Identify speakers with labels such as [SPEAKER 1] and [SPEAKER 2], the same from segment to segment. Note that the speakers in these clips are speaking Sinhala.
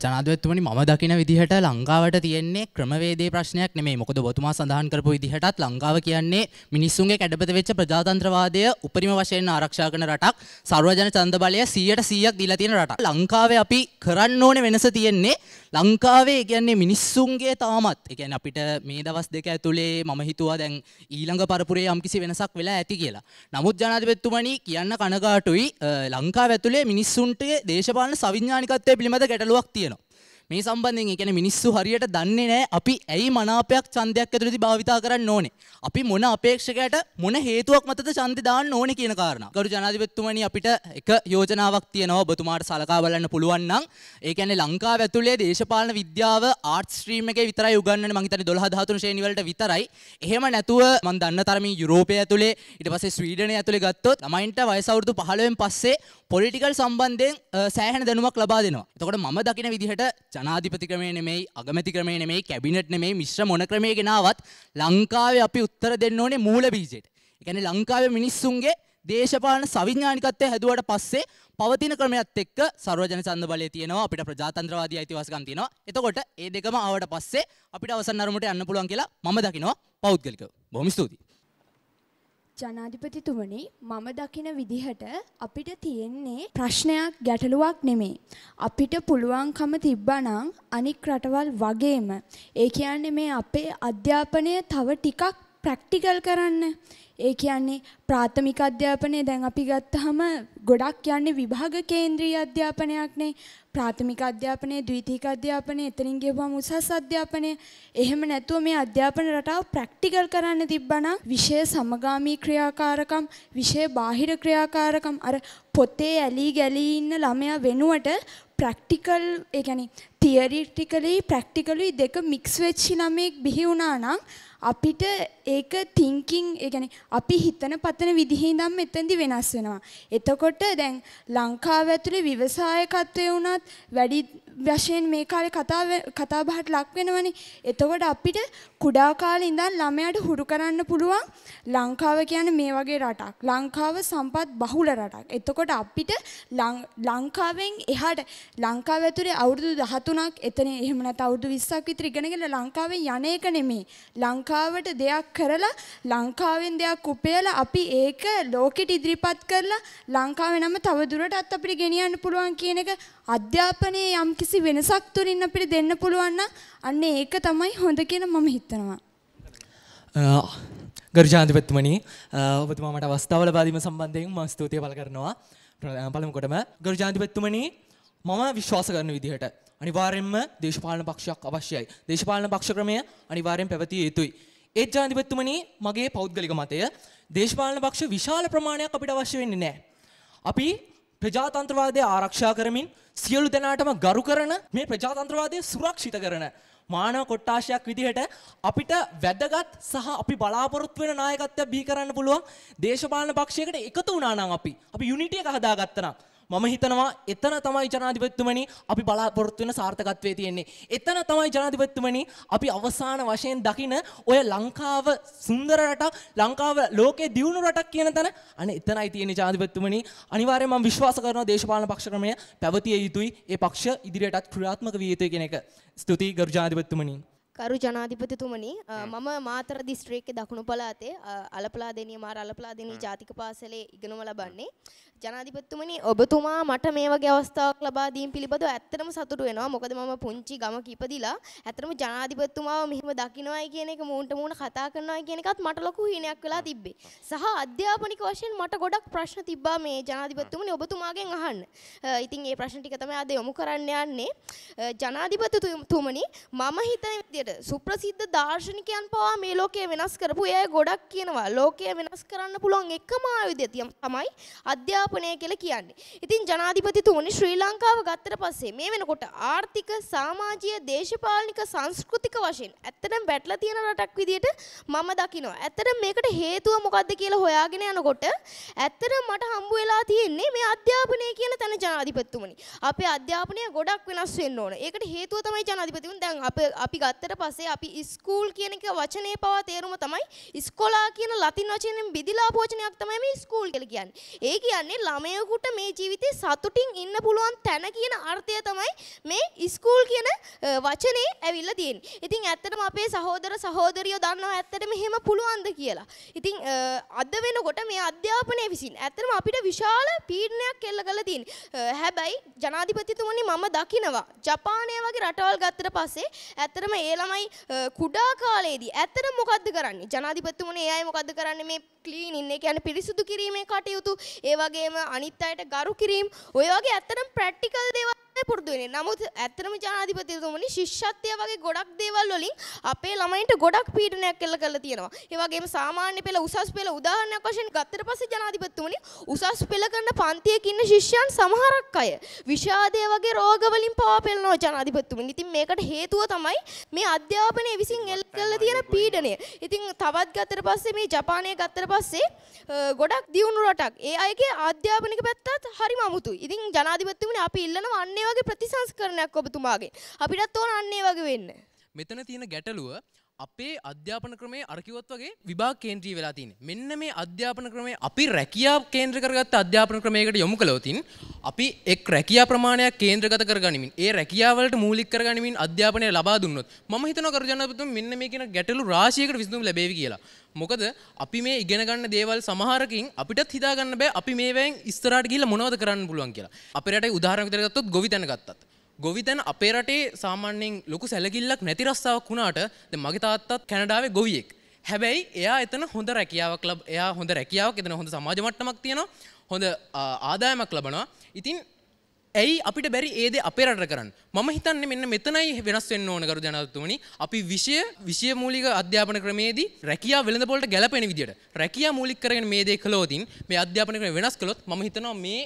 [SPEAKER 1] ජනාධවත්තුමනි මම දකින විදිහට ලංකාවට තියෙන්නේ ක්‍රමවේදේ ප්‍රශ්නයක් නෙමේ මොකද ඔබතුමා සඳහන් කරපු විදිහටත් ලංකාව කියන්නේ මිනිස්සුන්ගේ කැඩපත වෙච්ච ප්‍රජාතන්ත්‍රවාදය උපරිම වශයෙන් ආරක්ෂා කරන රටක් සර්වජන ඡන්ද බලය 100ට 100ක් දීලා තියෙන රටක් ලංකාවේ අපි කරන්න ඕනේ වෙනස තියෙන්නේ ලංකාවේ කියන්නේ මිනිස්සුන්ගේ තාමත් ඒ කියන්නේ අපිට මේ දවස් දෙක ඇතුලේ මම හිතුවා දැන් ඊළඟ පරපුරේ යම්කිසි වෙනසක් වෙලා ඇති කියලා. නමුත් ජනාධිපතිතුමනි කියන්න කනගාටුයි ලංකාව ඇතුලේ මිනිස්සුන්ට දේශපාලන සවිඥානිකත්වය පිළිබඳ ගැටලුවක් තියෙනවා. මේ සම්බන්ධයෙන් ඒ කියන්නේ මිනිස්සු හරියට දන්නේ නැහැ අපි ඇයි මනාපයක් ඡන්දයක් ඇතුළතදී භාවිතා කරන්න ඕනේ. අපි මොන අපේක්ෂකයට මොන හේතුවක් මතද ඡන්දේ දාන්න ඕනේ කියන කාරණා. ගරු ජනාධිපතිතුමනි අපිට එක යෝජනාවක් තියෙනවා ඔබතුමාට සලකා බලන්න පුළුවන් නම් ඒ කියන්නේ ලංකාව ඇතුලේ දේශපාලන විද්‍යාව ආර්ට් ස්ට්‍රීම් එකේ විතරයි උගන්වන්නේ මං හිතන්නේ 12 13 ශ්‍රේණි වලට විතරයි. එහෙම නැතුව මං දන්න තරමින් යුරෝපය ඇතුලේ ඊට පස්සේ ස්වීඩනය ඇතුලේ ගත්තොත් ළමයින්ට වයස අවුරුදු 15 පස්සේ පොලිටිකල් සම්බන්ධයෙන් සෑහෙන දැනුමක් ලබා දෙනවා. එතකොට මම දකින විදිහට ජනාධිපති ක්‍රමය නෙමෙයි අගමැති ක්‍රමය නෙමෙයි කැබිනට් නෙමෙයි මිශ්‍ර මොන ක්‍රමයක නාවත් ලංකාවේ අපි උත්තර දෙන්න ඕනේ මූල බීජයට. ඒ කියන්නේ ලංකාවේ මිනිස්සුන්ගේ දේශපාලන සවිඥානිකත්වය හැදුවට පස්සේ පවතින ක්‍රමයත් එක්ක සර්වජන සන්ධ බලය තියෙනවා අපිට ප්‍රජාතන්ත්‍රවාදී අයිතිවාසිකම් තියෙනවා. එතකොට ඒ දෙකම ආවට පස්සේ අපිට අවසන් අරමුණට යන්න පුළුවන් කියලා මම දකිනවා පෞද්ගලිකව. බොහොම ස්තුතියි.
[SPEAKER 2] ජනාධිපතිතුමනි මම දකින විදිහට අපිට තියෙන්නේ ප්‍රශ්නයක් ගැටලුවක් නෙමේ. අපිට පුළුවන්කම තිබ්බනම් අනික් රටවල් වගේම ඒ කියන්නේ මේ අපේ අධ්‍යාපනය තව ටිකක් ප්‍රැක්ටිකල් කරන්න. ඒ කියන්නේ ප්‍රාථමික අධ්‍යාපනය දැන් අපි ගත්තහම ගොඩක් යන්නේ විභාග කේන්ද්‍රීය අධ්‍යාපනයක්නේ. ප්‍රාථමික අධ්‍යාපනය, ද්විතීයික අධ්‍යාපනය, එතනින් ගියපුවම උසස් අධ්‍යාපනය. එහෙම නැතුව මේ අධ්‍යාපන රටාව ප්‍රැක්ටිකල් කරන්න තිබ්බනම් විෂය සමගාමී ක්‍රියාකාරකම්, විෂය බාහිර ක්‍රියාකාරකම් අර පොතේ ඇලී ගැලී ඉන්න ළමයා වෙනුවට ප්‍රැක්ටිකල් ඒ කියන්නේ තියරිටිකලි ප්‍රක්ටිකලි දෙක මික්ස් වෙච්චි නමෙක් බිහි වුණා නම් අපිට ඒක තිංකින් ඒ කියන්නේ අපි හිතන පතන විදිහේ ඉඳන් මෙතෙන්දි වෙනස් වෙනවා. එතකොට දැන් ලංකාව ඇතුලේ විවසායකත්වයේ උනත් වැඩි වශයෙන් මේ කාලේ කතා කතා බහට ලක් වෙනවනේ. එතකොට අපිට කුඩා කාලේ ඉඳන් ළමයාට හුරු කරන්න පුළුවන් ලංකාව කියන්නේ මේ වගේ රටක්. ලංකාව සම්පත් බහුල රටක්. එතකොට අපිට ලංකාවෙන් එහාට ලංකාව ඇතුලේ අවුරුදු 13 තුනක් එතන එහෙම නැත්නම් අවුරුදු 20ක් විතර ඉගෙන ගිහලා ලංකාවෙන් යන එක නෙමෙයි. ලංකාවට දෙයක් කරලා ලංකාවෙන් දෙයක් උපයලා අපි ඒක ලෝකෙට ඉදිරිපත් කරලා ලංකාවේ නම තව දුරටත් අපිට ගෙනියන්න පුළුවන් කියන එක අධ්‍යාපනයේ යම්කිසි වෙනසක් තුලින් අපිට දෙන්න පුළුවන් නම් අන්න ඒක තමයි හොඳ කියලා මම හිතනවා.
[SPEAKER 3] ගර්ජාන්තිපත්තුමනි ඔබතුමා මට අවස්ථාව ලබා දීම සම්බන්ධයෙන් මම ස්තුතිය පළ කරනවා. පළමුවටම ගර්ජාන්තිපත්තුමනි මම විශ්වාස කරන විදිහට අනිවාර්යෙන්ම දේශපාලන පක්ෂයක් අවශ්‍යයි. දේශපාලන පක්ෂ ක්‍රමය අනිවාර්යෙන් පැවතිය යුතුයි. ඒත් ජනාධිපතිතුමනි මගේ පෞද්ගලික මතය දේශපාලන පක්ෂ විශාල ප්‍රමාණයක් අපිට අවශ්‍ය වෙන්නේ නැහැ. අපි ප්‍රජාතන්ත්‍රවාදය ආරක්ෂා කරමින් සියලු දෙනාටම ගරු කරන මේ ප්‍රජාතන්ත්‍රවාදය සුරක්ෂිත කරන මානව කොට්ටාශයක් විදිහට අපිට වැදගත් සහ අපි බලාපොරොත්තු වෙන නායකත්වයක් බිහි කරන්න පුළුවන් දේශපාලන පක්ෂයකට එකතු වුණා නම් අපි අපි යුනිටි එක හදාගත්තා නම් මම හිතනවා එතන තමයි ජනාධිපතිතුමනි අපි බලාපොරොත්තු වෙන සාර්ථකත්වයේ තියෙන්නේ. එතන තමයි ජනාධිපතිතුමනි අපි අවසාන වශයෙන් දකින ඔය ලංකාව සුන්දර රටක්, ලංකාව ලෝකේ දියුණු රටක් කියන තැන අනේ එතනයි තියෙන්නේ ජනාධිපතිතුමනි. අනිවාර්යයෙන් මම විශ්වාස කරනවා දේශපාලන පක්ෂ ක්‍රමය පැවතිය යුතුයි. ඒ පක්ෂ ඉදිරියටත් ක්‍රියාත්මක විය යුතුයි කියන එක. ස්තුතියි ගරු ජනාධිපතිතුමනි.
[SPEAKER 4] කරු ජනාධිපතිතුමනි මම මාතර දිස්ත්‍රික්කයේ දකුණු පළාතේ අලපලාදෙණිය මාර අලපලාදෙණිය ජාතික පාසලේ ඉගෙනුම ලබන්නේ ජනාධිපතිතුමනි ඔබතුමා මට මේ වගේ අවස්ථාවක් ලබා දීම පිළිබඳව ඇත්තටම සතුටු වෙනවා මොකද මම පුංචි ගමක ඉපදිලා ඇත්තටම ජනාධිපතිතුමාව මෙහෙම දකින්නවයි කියන එක මූණට මූණ කතා කරනවයි කියන එකත් මට ලොකු හිණයක් වෙලා තිබ්බේ සහ අධ්‍යාපනික වශයෙන් මට ගොඩක් ප්‍රශ්න තිබ්බා මේ ජනාධිපතිතුමනි ඔබතුමාගෙන් අහන්න ඉතින් ඒ ප්‍රශ්න ටික තමයි අද යොමු කරන්න යන්නේ ජනාධිපතිතුමනි මම හිතන විදියට සුප්‍රසිද්ධ දාර්ශනිකයන් පවා මේ ලෝකය වෙනස් කරපු අය ගොඩක් කියනවා ලෝකය වෙනස් කරන්න පුළුවන් එකම ආයුධය තමයි අධ්‍යාපනය කියලා කියන්නේ. ඉතින් ජනාධිපතිතුමනි ශ්‍රී ලංකාව ගත්තට පස්සේ මේ වෙනකොට ආර්ථික සමාජීය දේශපාලනික සංස්කෘතික වශයෙන් ඇත්තටම වැටලා තියෙන රටක් විදියට මම දකිනවා. ඇත්තටම මේකට හේතුව මොකද්ද කියලා හොයාගෙන යනකොට ඇත්තටම මට හම්බ වෙලා තියෙන්නේ මේ අධ්‍යාපනය තැන ජනාධිපතිතුමනි. අපේ අධ්‍යාපනය ගොඩක් වෙනස් වෙන්න ඕන. ඒකට හේතුව තමයි ජනාධිපතිතුමනි දැන් අප අපි ගත්තට පස්සේ අපි ස්කූල් කියන එක වචනේ පවා තේරුම තමයි ඉස්කොලා කියන ලතින් වචනෙන් බිදිලා පෝචනයක් තමයි මේ ස්කූල් කියලා කියන්නේ. ඒ කියන්නේ ළමයෙකුට මේ ජීවිතේ සතුටින් ඉන්න පුළුවන් තැන කියන අර්ථය තමයි මේ ස්කූල් කියන වචනේ ඇවිල්ලා තියෙන්නේ. ඉතින් ඇත්තටම අපේ සහෝදර සහෝදරියෝ දන්නවා ඇත්තටම එහෙම පුළුවන්ද කියලා. ඉතින් අද වෙනකොට මේ අධ්‍යාපනය විසින් ඇත්තටම අපිට විශාල පීඩනයක් එල්ල කරලා තියෙන. හැබැයි ජනාධිපතිතුමනි මම දකිනවා ජපානය වගේ රටවල් ගත්තට පස්සේ ඇත්තටම ඒ ළමයි කුඩා කාලේදී ඇත්තට මොකද්ද කරන්නේ ජනාධිපතිතුමනි ඒ අය මොකද්ද කරන්නේ මේ ක්ලීන් ඉන්නේ කියන්නේ පිරිසුදු කිරීමේ කටයුතු ඒ වගේම අනිත් අයට ගරු කිරීම ඔය වගේ ඇත්තටම ප්‍රැක්ටිකල් දේවල් පුරදු වෙන්නේ. නමුත් ඇත්තටම ජනාධිපතිතුමනි ශිෂ්‍යත්වය වගේ ගොඩක් දේවල් වලින් අපේ ළමයින්ට ගොඩක් පීඩනයක් එල්ල කරලා තියෙනවා. ඒ වගේම සාමාන්‍ය පෙළ උසස් පෙළ උදාහරණයක් වශයෙන් ගත්තට පස්සේ ජනාධිපතිතුමනි උසස් පෙළ කරන පන්තියක ඉන්න ශිෂ්‍යයන් සමහරක් අය විෂාදය වගේ රෝග වලින් පවා පෙළනවා ජනාධිපතිතුමනි. ඉතින් මේකට හේතුව තමයි මේ අධ්‍යාපනය විසින් එල්ල කරලා තියෙන පීඩනය. ඉතින් තවත් ගත්තට පස්සේ මේ ජපානය ගත්තට පස්සේ ගොඩක් දියුණු රටක්. ඒ අයගේ අධ්‍යාපනික පැත්තත් හරිම අමුතුයි. ඉතින් ජනාධිපතිතුමනි අපි ඉල්ලනවා අන්නේ වගේ ප්‍රතිසංස්කරණයක් ඔබතුමාගේ අපිටත් ඕන අන්නේ වගේ වෙන්න.
[SPEAKER 5] මෙතන තියෙන ගැටලුව අපේ අධ්‍යාපන ක්‍රමේ අරකිවත් වගේ විභාග කේන්ද්‍රී වෙලා තියෙන. මෙන්න මේ අධ්‍යාපන ක්‍රමේ අපි රැකියාව කේන්ද්‍ර කරගත්ත අධ්‍යාපන ක්‍රමයකට යොමු කළොතින් අපි එක් රැකියා ප්‍රමාණයක් කේන්ද්‍රගත කරගනිමින් ඒ රැකියාවලට මූලික කරගනිමින් අධ්‍යාපනය ලබා දුන්නොත් මම හිතනවා කරු ජනාධිපතිතුමා මෙන්න මේ කියන ගැටලු රාශියකට විසඳුම් ලැබෙවි කියලා. මොකද අපි මේ ඉගෙන ගන්න දේවල් සමහරකින් අපිටත් හිතාගන්න බෑ අපි මේවැයෙන් ඉස්සරහට ගිහිල්ලා මොනවද කරන්න පුළුවන් කියලා. අපේ රටේ උදාහරණයක් විදිහට ගත්තොත් ගොවිතැන ගත්තත් ගොවිතැන අපේ රටේ සාමාන්‍යයෙන් ලොකු සැලකිල්ලක් නැති රස්සාවක් වුණාට දැන් මගේ තාත්තත් කැනඩාවේ ගොවියෙක්. හැබැයි එයා එතන හොඳ රැකියාවක් ලබ එයා හොඳ රැකියාවක් එතන හොඳ සමාජ මට්ටමක් තියෙනවා. හොඳ ආදායමක් ලබනවා. ඉතින් ඇයි අපිට බැරි ඒද අපේ රට කරන්න. මම හිතන්නේ මෙන්න මෙතනයි වෙනස් වෙන්න ඕන කරු ජනතුමනි. අපි විෂය විෂය මූලික අධ්‍යාපන ක්‍රමයේදී රැකියා වෙළඳපොළට ගැලපෙන විදියට රැකියා මූලික කරගෙන මේ දේ කළොතින් මේ අධ්‍යාපන ක්‍රම වෙනස් කළොත් මම හිතනවා මේ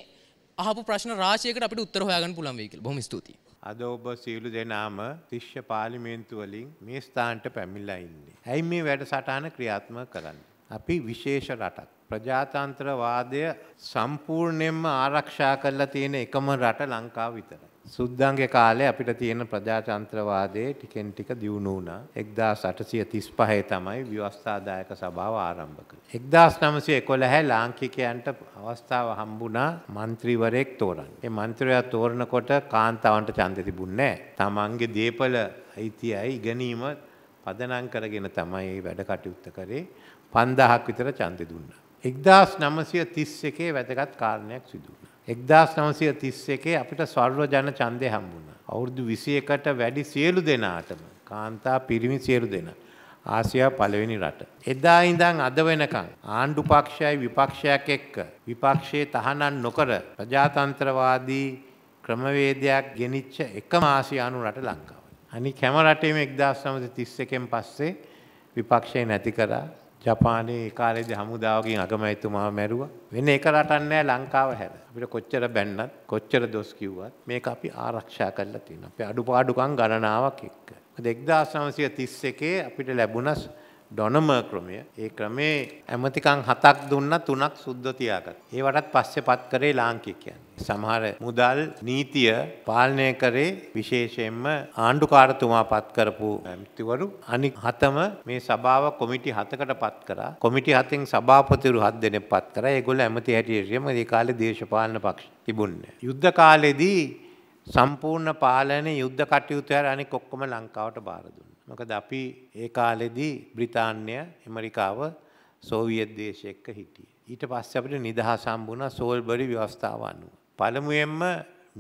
[SPEAKER 5] අහපු ප්‍රශ්න රාශයකට අපිට උත්තර හොයාගන්න පුළුවන් වෙයි කියලා. බොහොම ස්තුතියි. අද ඔබ සියලු
[SPEAKER 6] දෙනාම තිශ්‍ය පාර්ලිමේන්තු වලින් මේ ස්ථානට පැමිණලා ඉන්නේ. ඇයි මේ වැඩසටහන ක්‍රියාත්මක කරන්නේ? අපි විශේෂ රටක්. ප්‍රජාතන්ත්‍රවාදය සම්පූර්ණයෙන්ම ආරක්ෂා කරලා තියෙන එකම රට ලංකාව විතරයි. සුද්දන්ගේ කාලේ අපිට තියෙන ප්‍රජාතන්ත්‍රවාදයේ ටිකෙන් ටික දියුණු වුණා. 1835 තමයි ව්‍යවස්ථාදායක සභාව ආරම්භ කළේ. 1911 ලාංකිකයන්ට අවස්ථාව හම්බුණා മന്ത്രിවරයෙක් තෝරන්න. ඒ മന്ത്രിවරයා තෝරනකොට කාන්තාවන්ට ඡන්දෙ තිබුණේ නැහැ. තමන්ගේ දීපල අයිතියයි ඉගෙනීම පදනම් කරගෙන තමයි මේ වැඩ කටයුත්ත කරේ. 5000ක් විතර ඡන්දෙ දුන්නා. 1931 වැදගත් කාරණයක් සිදු වුණා. එක්දස් නවසය තිස්ස එකේ අපිට ස්වර්ව ජන චන්දය හම්බුණ. අවුරුදු විසි එකට වැඩි සියලු දෙනාටම කාන්තා පිරිමි සියලු දෙෙන. ආසියා පලවෙනි රට. එදා ඉඳන් අද වෙනකං ආණ්ඩු පක්ෂයි විපක්ෂයක් එක්ක විපක්ෂයේ තහනන් නොකර ප්‍රජාතන්ත්‍රවාදී ක්‍රමවේදයක් ගෙනිච්ච එක මාසියානු රට ලංකාව. අනි කැම රටේම එක්දස් නමස තිස්ස එකෙන් පස්සේ විපක්ෂය නැති කරා ජපානයේ කාලෙද හමුදාවකින් අගමැතුමා මැරුව වෙන එක රටන්නෑ ලංකාව හැර අපිට කොච්චර බැන්නත් කොච්චර දොස් කිව්වත් මේක අපි ආරක්ෂා කරලා තියෙන අපේ අඩුපාඩුකම් ගණනාවක් එක්ක. දෙක්දාස් නවසය තිස්ස එකේ අපිට ලැබුණස් ඩොනම ක්‍රමය ඒ ක්‍රමේ ඇමතිකං හතක් දුන්න තුනක් සුද්ධ තියාගත්. ඒවටත් පස්සෙ පත් කරේ ලාංකිකයන්. සමහර මුදල් නීතිය පාලනය කරේ විශේෂයෙන්ම ආණ්ඩුකාරතුමා පත් කරපු ඇමතිවරු අනි හතම මේ සභාව කොමිටි හතකට පත් කර කොමිටි හතින් සභාපතිරු හත් දෙනෙ පත් කර ඒගොල ඇමති හැටියටම ඒ කාලෙ දේශපාලන පක්ෂ තිබුන්න. යුද්ධ කාලෙදී සම්පූර්ණ පාලන යුද්ධ කටයුතුයර අනි කොක්කොම ලංකාවට බාරදු. මොකද අපි ඒ කාලෙදී බ්‍රිතාන්‍ය ඇමරිකාව සෝවියත් දේශයක්ක හිටිය. ඊට පස්ස අපට නිදහස් සම්බුණ සෝල්බරි ව්‍යවස්ථාව අනුව. පළමුුවෙන්ම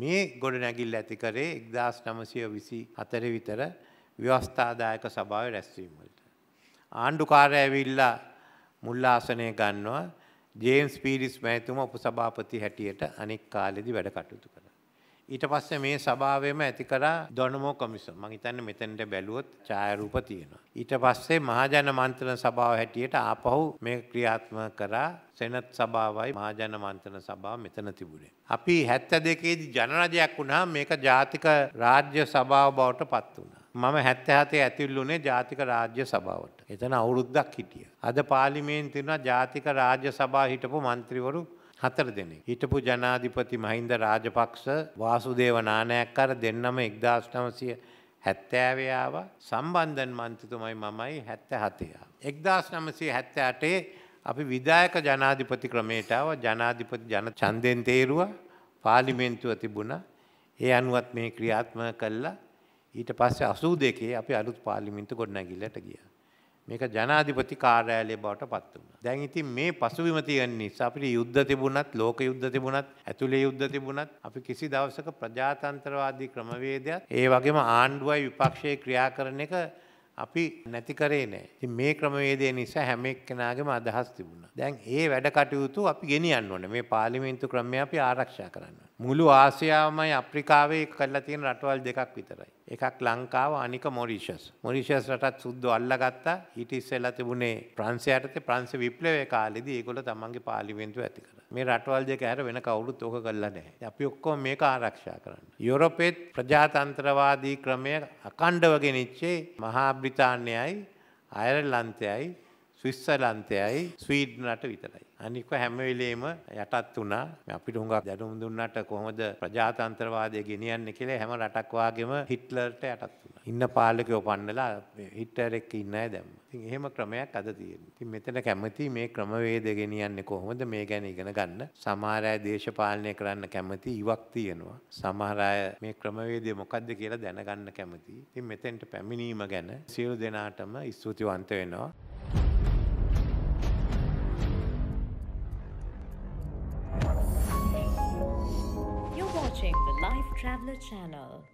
[SPEAKER 6] මේ ගොඩ නැගිල් ඇති කරේ එක්දස් නමසය විසි අතර විතර ව්‍යවස්ථාදායක සභාව රැස්වීමලට. ආණ්ඩුකාරය ඇවිල්ලා මුල්ලාසනය ගන්නවා ජේම්ස් පීරිස් මැතුම උප සභාපති හැටියට අනෙක් කාලෙදි වැඩ කටයුතු කර. ඊට පස්සේ මේ සභාවෙම ඇති කරා දොනමෝ කොමිසම්. මම හිතන්නේ මෙතෙන්ට බැලුවොත් ඡායාරූප තියෙනවා. ඊට පස්සේ මහජන මන්ත්‍රණ සභාව හැටියට ආපහු මේක ක්‍රියාත්මක කරා සෙනත් සභාවයි මහජන මන්ත්‍රණ සභාව මෙතන තිබුණේ. අපි 72 ජන රජයක් වුණා මේක ජාතික රාජ්‍ය සභාව බවට පත් වුණා. මම 77 ඇතුළුුනේ ජාතික රාජ්‍ය සභාවට. එතන අවුරුද්දක් හිටිය. අද පාර්ලිමේන්තුවේ තියෙනවා ජාතික රාජ්‍ය සභාව හිටපු മന്ത്രിවරු හතර දෙනෙක්. හිටපු ජනාධිපති මහින්ද රාජපක්ෂ වාසුදේව නානයක් අර දෙන්නම එක්දාස්නමසය හැත්තෑවයාව සම්බන්ධන් මන්තිතුමයි මමයි හැත්ත හතයා. එක්දස් නමසේ හැත්ත අටේ අපි විදායක ජනාධිපති ක්‍රමේටාව ජනාධිපති ජන චන්දෙන් තේරුව පාලිමෙන්තුව තිබුණ ඒ අනුවත් මේ ක්‍රියාත්ම කල්ලා ඊට පස්සේ අසූ දෙකේ අපි අලුත් පාලිමින්තු ගොඩනැගිල්ලට ගියා. මේක ජනාධිපති කාර්යාලය බවට පත් වුණා. දැන් ඉතින් මේ පසුබිම තියෙන නිසා අපිට යුද්ධ තිබුණත්, ලෝක යුද්ධ තිබුණත්, ඇතුලේ යුද්ධ තිබුණත් අපි කිසි දවසක ප්‍රජාතන්ත්‍රවාදී ක්‍රමවේදයක් ඒ වගේම ආණ්ඩුවයි විපක්ෂයේ ක්‍රියා කරන එක අපි නැති කරේ නෑ. ඉතින් මේ ක්‍රමවේදය නිසා හැම එක්කෙනාගේම අදහස් තිබුණා. දැන් ඒ වැඩ කටයුතු අපි ගෙනියන්න ඕනේ. මේ පාර්ලිමේන්තු ක්‍රමය අපි ආරක්ෂා කරන්න. මුළු ආසියාවමයි අප්‍රිකාවේ කරලා තියෙන රටවල් දෙකක් විතරයි. එකක් ලංකාව අනික මොරිෂස්. මොරිෂස් රටත් සුද්දෝ අල්ලගත්තා. ඊට ඉස්සෙල්ලා තිබුණේ ප්‍රංශයටත් ප්‍රංශ විප්ලවයේ කාලෙදී ඒගොල්ලෝ තමන්ගේ පාර්ලිමේන්තුව ඇති කරා. මේ රටවල් දෙක ඇර වෙන කවුරුත් ඕක කළා නැහැ. අපි ඔක්කොම මේක ආරක්ෂා කරන්න. යුරෝපයේ ප්‍රජාතන්ත්‍රවාදී ක්‍රමය අඛණ්ඩව ගෙනිච්චේ මහා බ්‍රිතාන්‍යයයි අයර්ලන්තයයි ස්විස්සලන්තයයි ස්වීඩ්නට විතරයි. අනික හැම වෙලේම යටත් වුණා. අපිට හුඟක් දැනුම් දුන්නට කොහොමද ප්‍රජාතන්ත්‍රවාදය ගෙනියන්නේ කියලා හැම රටක් වාගේම හිට්ලර්ට යටත් වුණා. ඉන්න පාලකයෝ පන්නලා හිට්ලර් එක්ක ඉන්න අය දැම්මා. ඉතින් එහෙම ක්‍රමයක් අද තියෙනවා. ඉතින් මෙතන කැමති මේ ක්‍රමවේද ගෙනියන්නේ කොහොමද මේ ගැන ඉගෙන ගන්න. සමහර අය දේශපාලනය කරන්න කැමති ඉවක් තියෙනවා. සමහර අය මේ ක්‍රමවේදය මොකද්ද කියලා දැනගන්න කැමති. ඉතින් මෙතෙන්ට පැමිණීම ගැන සියලු දෙනාටම ස්තුතිවන්ත වෙනවා.
[SPEAKER 5] Traveler Channel.